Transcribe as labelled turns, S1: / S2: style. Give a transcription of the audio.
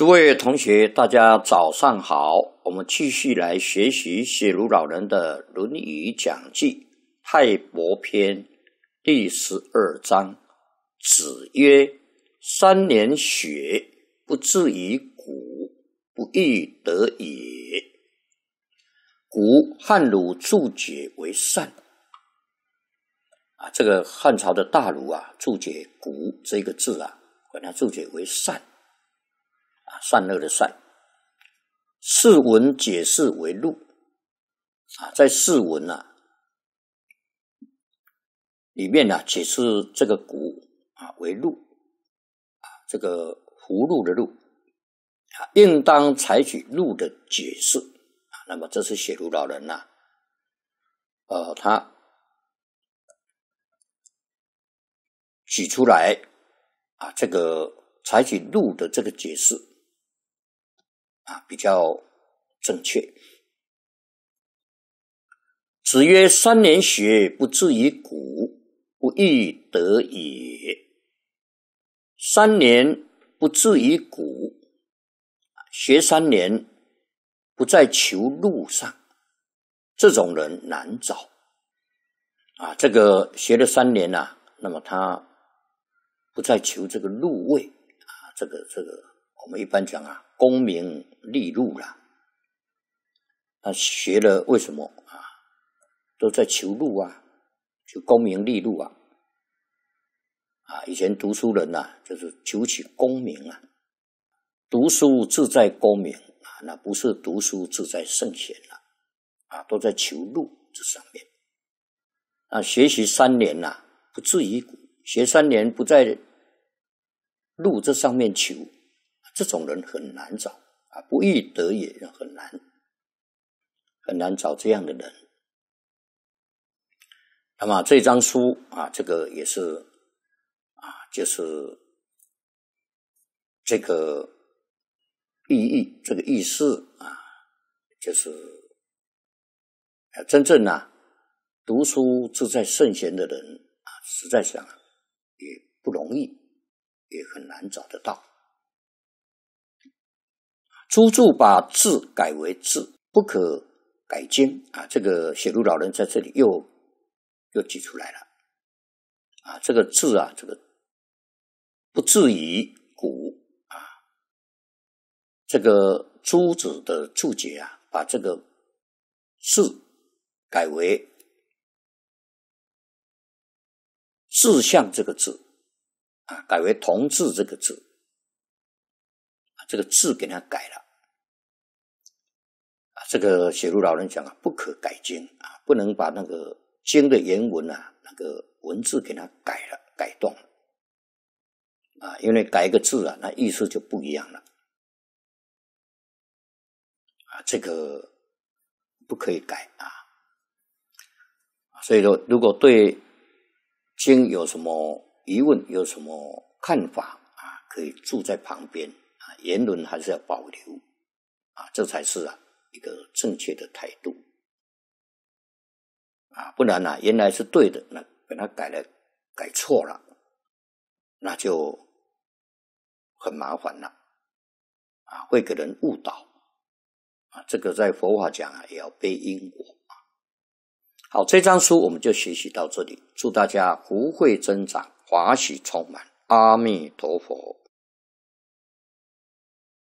S1: 诸位同学，大家早上好。我们继续来学习雪如老人的《论语讲记·泰伯篇》第十二章。子曰：“三年学，不至于古，不亦得也？”古汉儒注解为善啊，这个汉朝的大儒啊，注解“古”这个字啊，把它注解为善。善恶的善，四文解释为“路”啊，在四文呐里面呢，解释这个“古”啊为“路”啊，这个“葫芦”的“路”啊，应当采取“路”的解释啊。那么这是写路老人呐，呃，他举出来啊，这个采取“路”的这个解释。
S2: 啊，比较正确。子曰：“三年学，不至于古，不亦
S1: 得也？三年不至于古，学三年不在求路上，这种人难找。啊，这个学了三年呐，那么他不再求这个路位啊，这个这个。”我们一般讲啊，功名利禄啦，那学了为什么啊？都在求路啊，求功名利禄啊，啊！以前读书人呐，就是求取功名啊，读书志在功名啊，那不是读书志在圣贤啊，啊，都在求路这上面。啊，学习三年呐，不至于学三年不在路这上面求。这种人很难找啊，不易得也很难，很难找这样的人。那么这张书啊，这个也是
S2: 啊，就是这个意义，这个意思啊，就是
S1: 真正呢，读书志在圣贤的人啊，实在想
S2: 也不容易，也很难找得到。朱注把“字”改为“字，不可改经啊！这个写入老人在这里又又举出来了啊！这个“字啊，这个不至于古啊！这个朱子的注解啊，把这个“字改为“志向”这个字啊，改为“同志”这个字。
S1: 这个字给他改了啊！这个写入老人讲啊，不可改经啊，不能把那个经的原文啊，那个文字给他改
S2: 了改动了啊，因为改一个字啊，那意思就不一样了啊，这个不可以改啊。所以说，如果对经有什
S1: 么疑问，有什么看法啊，可以住在旁边。啊，言论还是要保留，啊，这才是啊一个正确的态度，
S2: 啊，不然呢，原来是对的，那把它改了，改错了，那就很麻烦了，啊，会给人误导，啊，这个在佛法讲啊，也要背因果。
S1: 好，这张书我们就学习到这里，祝大家福慧增
S2: 长，华喜充满，阿弥陀佛。